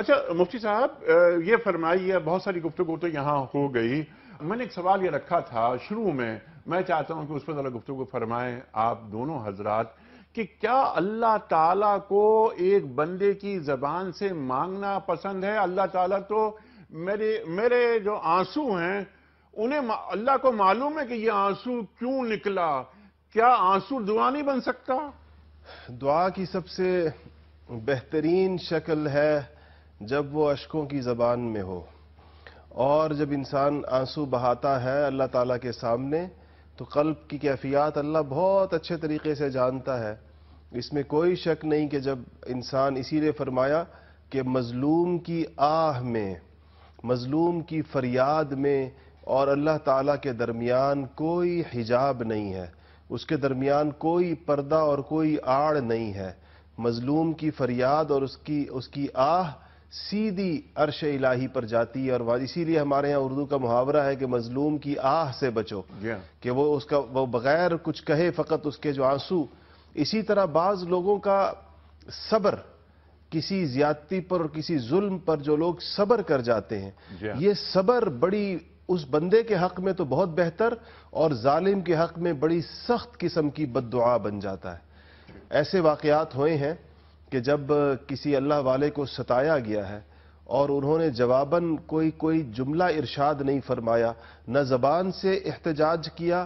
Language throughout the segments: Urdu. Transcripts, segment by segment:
اچھا مفتی صاحب یہ فرمائی ہے بہت ساری گفتگو تو یہاں ہو گئی میں نے ایک سوال یہ رکھا تھا شروع میں میں چاہتا ہوں کہ اس پر گفتگو فرمائیں آپ دونوں حضرات کہ کیا اللہ تعالیٰ کو ایک بندے کی زبان سے مانگنا پسند ہے اللہ تعالیٰ تو میرے میرے جو آنسو ہیں انہیں اللہ کو معلوم ہے کہ یہ آنسو کیوں نکلا کیا آنسو دعا نہیں بن سکتا دعا کی سب سے بہترین شکل ہے جب وہ اشکوں کی زبان میں ہو اور جب انسان آنسو بہاتا ہے اللہ تعالیٰ کے سامنے تو قلب کی کیفیات اللہ بہت اچھے طریقے سے جانتا ہے اس میں کوئی شک نہیں کہ جب انسان اسی لیے فرمایا کہ مظلوم کی آہ میں مظلوم کی فریاد میں اور اللہ تعالیٰ کے درمیان کوئی حجاب نہیں ہے اس کے درمیان کوئی پردہ اور کوئی آڑ نہیں ہے مظلوم کی فریاد اور اس کی اس کی آہ سیدھی عرش الہی پر جاتی ہے اور اسی لیے ہمارے یہاں اردو کا محاورہ ہے کہ مظلوم کی آہ سے بچو کہ وہ اس کا وہ بغیر کچھ کہے فقط اس کے جو آنسو اسی طرح بعض لوگوں کا صبر کسی زیادتی پر اور کسی ظلم پر جو لوگ صبر کر جاتے ہیں یہ صبر بڑی اس بندے کے حق میں تو بہت بہتر اور ظالم کے حق میں بڑی سخت قسم کی دعا بن جاتا ہے ایسے واقعات ہوئے ہیں کہ جب کسی اللہ والے کو ستایا گیا ہے اور انہوں نے جواباً کوئی کوئی جملہ ارشاد نہیں فرمایا نہ زبان سے احتجاج کیا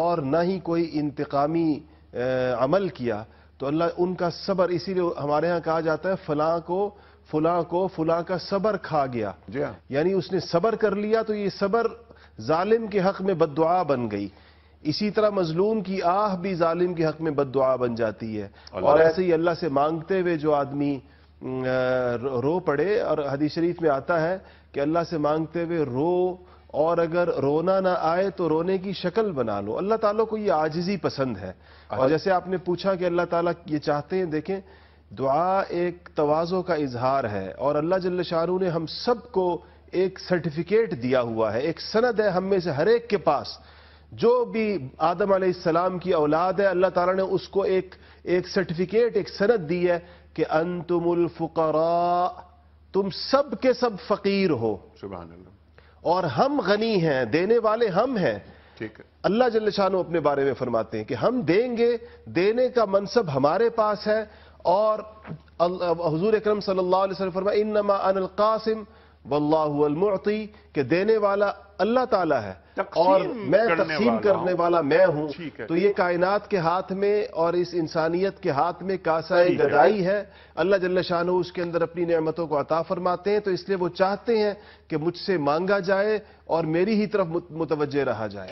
اور نہ ہی کوئی انتقامی عمل کیا تو اللہ ان کا صبر اسی لیے ہمارے ہاں کہا جاتا ہے فلاں کو فلاں کو فلاں کا صبر کھا گیا جی ہاں۔ یعنی اس نے صبر کر لیا تو یہ صبر ظالم کے حق میں بدعا بن گئی اسی طرح مظلوم کی آہ بھی ظالم کے حق میں بد دعا بن جاتی ہے اور ایسے ہی اللہ سے مانگتے ہوئے جو آدمی رو پڑے اور حدیث شریف میں آتا ہے کہ اللہ سے مانگتے ہوئے رو اور اگر رونا نہ آئے تو رونے کی شکل بنا لو اللہ تعالیٰ کو یہ آجزی پسند ہے اور جیسے آپ نے پوچھا کہ اللہ تعالیٰ یہ چاہتے ہیں دیکھیں دعا ایک توازوں کا اظہار ہے اور اللہ جل شاہ نے ہم سب کو ایک سرٹیفکیٹ دیا ہوا ہے ایک سند ہے ہم میں سے ہر ایک کے پاس جو بھی آدم علیہ السلام کی اولاد ہے اللہ تعالیٰ نے اس کو ایک ایک سرٹیفکیٹ ایک سند دی ہے کہ انتم الفقراء تم سب کے سب فقیر ہو سبحان اللہ اور ہم غنی ہیں دینے والے ہم ہیں ٹھیک ہے اللہ شانو اپنے بارے میں فرماتے ہیں کہ ہم دیں گے دینے کا منصب ہمارے پاس ہے اور حضور اکرم صلی اللہ علیہ وسلم فرما انما ان القاسم واللہ المعطی کہ دینے والا اللہ تعالیٰ ہے اور میں تقسیم کرنے والا میں ہوں تو یہ کائنات کے ہاتھ میں اور اس انسانیت کے ہاتھ میں کاسا گدائی ہے اللہ جل شاہ اس کے اندر اپنی نعمتوں کو عطا فرماتے ہیں تو اس لیے وہ چاہتے ہیں کہ مجھ سے مانگا جائے اور میری ہی طرف متوجہ رہا جائے